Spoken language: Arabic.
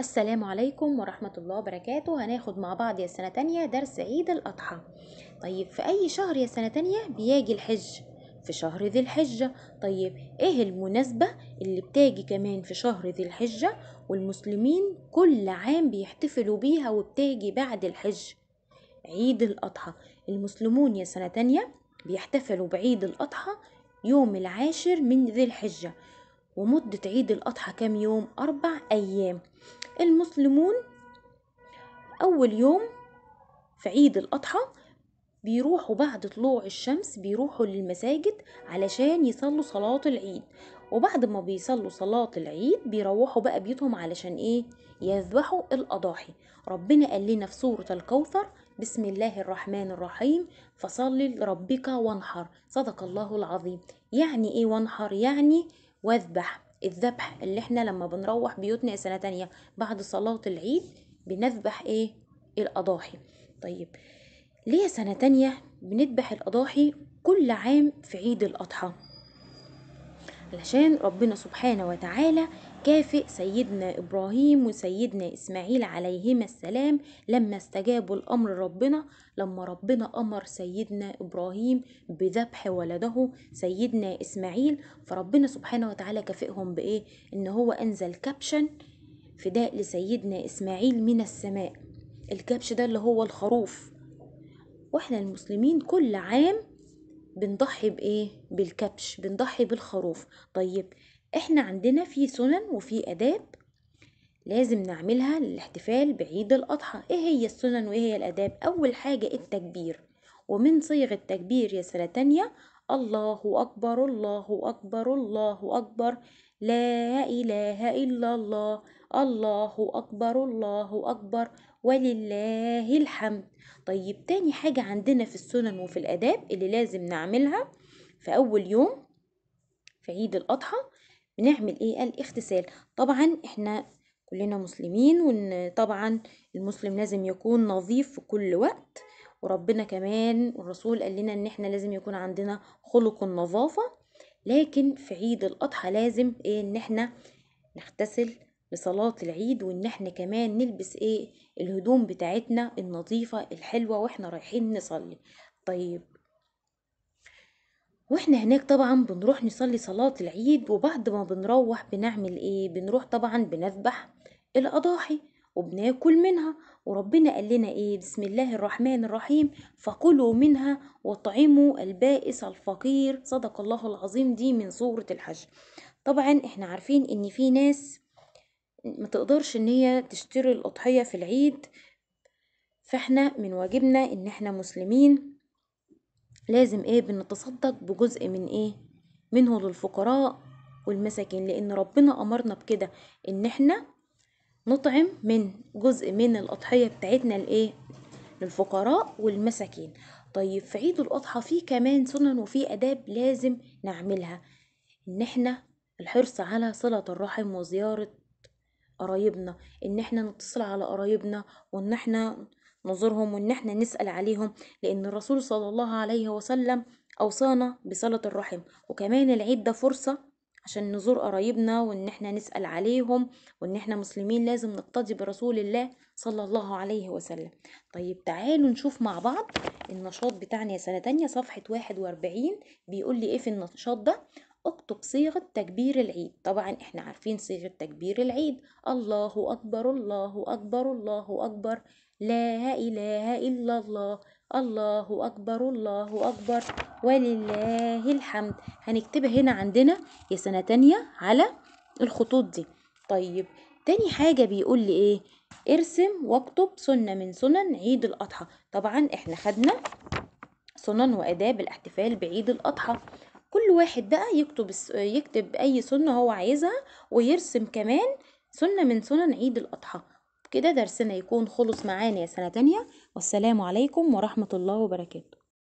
السلام عليكم ورحمة الله وبركاته هناخد مع بعض يا سنة تانية درس عيد الأضحى طيب في أي شهر يا سنة تانية بيجي الحج في شهر ذي الحجة طيب إيه المناسبة اللي بتاجي كمان في شهر ذي الحجة والمسلمين كل عام بيحتفلوا بيها وبتاجي بعد الحج عيد الأضحى المسلمون يا سنة تانية بيحتفلوا بعيد الأضحى يوم العاشر من ذي الحجة ومدة عيد الأضحى كام يوم أربع أيام المسلمون أول يوم في عيد الأضحى بيروحوا بعد طلوع الشمس بيروحوا للمساجد علشان يصلوا صلاة العيد وبعد ما بيصلوا صلاة العيد بيروحوا بقى بيوتهم علشان ايه يذبحوا الأضاحي ربنا قال لنا في سورة الكوثر بسم الله الرحمن الرحيم فصل لربك وانحر صدق الله العظيم يعني ايه وانحر يعني واذبح الذبح اللي احنا لما بنروح بيوتنا سنة تانية بعد صلاة العيد بنذبح ايه الأضاحي طيب ليه سنة تانية بنذبح الأضاحي كل عام في عيد الأضحى علشان ربنا سبحانه وتعالى كافئ سيدنا إبراهيم وسيدنا إسماعيل عليهما السلام لما استجابوا لأمر ربنا لما ربنا أمر سيدنا إبراهيم بذبح ولده سيدنا إسماعيل فربنا سبحانه وتعالى كافئهم بإيه؟ إن هو أنزل كبشا فداء لسيدنا إسماعيل من السماء الكبش ده اللي هو الخروف واحنا المسلمين كل عام بنضحي بايه بالكبش بنضحي بالخروف طيب احنا عندنا في سنن وفي آداب لازم نعملها للاحتفال بعيد الأضحى ايه هي السنن وايه هي الآداب أول حاجة التكبير ومن صيغ التكبير يا سنة تانية الله أكبر الله أكبر الله أكبر لا إله إلا الله الله أكبر الله أكبر ولله الحمد طيب تاني حاجة عندنا في السنن وفي الآداب اللي لازم نعملها في أول يوم في عيد الأضحى بنعمل ايه الاغتسال طبعا احنا كلنا مسلمين وان طبعا المسلم لازم يكون نظيف في كل وقت وربنا كمان والرسول قال لنا ان احنا لازم يكون عندنا خلق النظافة لكن في عيد الاضحى لازم ايه ان احنا نغتسل لصلاة العيد وان احنا كمان نلبس ايه الهدوم بتاعتنا النظيفة الحلوة واحنا رايحين نصلي طيب واحنا هناك طبعا بنروح نصلي صلاة العيد وبعد ما بنروح بنعمل ايه بنروح طبعا بنذبح الأضاحي وبناكل منها وربنا قال لنا ايه بسم الله الرحمن الرحيم فكلوا منها وطعموا البائس الفقير صدق الله العظيم دي من سورة الحج طبعا احنا عارفين ان في ناس ما تقدرش ان هي تشتري الأضحية في العيد فاحنا من واجبنا ان احنا مسلمين لازم ايه بنتصدق بجزء من ايه منه للفقراء والمساكين لان ربنا امرنا بكده ان احنا نطعم من جزء من الاضحية بتاعتنا لايه للفقراء والمساكين طيب في عيد الاضحى في كمان سنن وفي اداب لازم نعملها ان احنا الحرص على صلة الرحم وزيارة قرايبنا ان احنا نتصل على قرايبنا وان احنا نزورهم وإن احنا نسأل عليهم لأن الرسول صلى الله عليه وسلم أوصانا بصلة الرحم وكمان العيد ده فرصة عشان نزور قرايبنا وإن احنا نسأل عليهم وإن احنا مسلمين لازم نقتدي برسول الله صلى الله عليه وسلم طيب تعالوا نشوف مع بعض النشاط بتاعنا يا سنة تانية صفحة 41 بيقول لي ايه في النشاط ده اكتب صيغة تكبير العيد طبعا احنا عارفين صيغة تكبير العيد الله أكبر الله أكبر الله أكبر لا إله إلا الله الله أكبر الله أكبر ولله الحمد هنكتبها هنا عندنا يا سنة تانية على الخطوط دي طيب تاني حاجة بيقول لي ايه ارسم واكتب سنة من سنن عيد الأضحى طبعا احنا خدنا سنن وآداب الاحتفال بعيد الأضحى كل واحد بقى يكتب يكتب أي سنة هو عايزها ويرسم كمان سنة من سنن عيد الأضحى كده درسنا يكون خلص معانا يا سنة تانية والسلام عليكم ورحمة الله وبركاته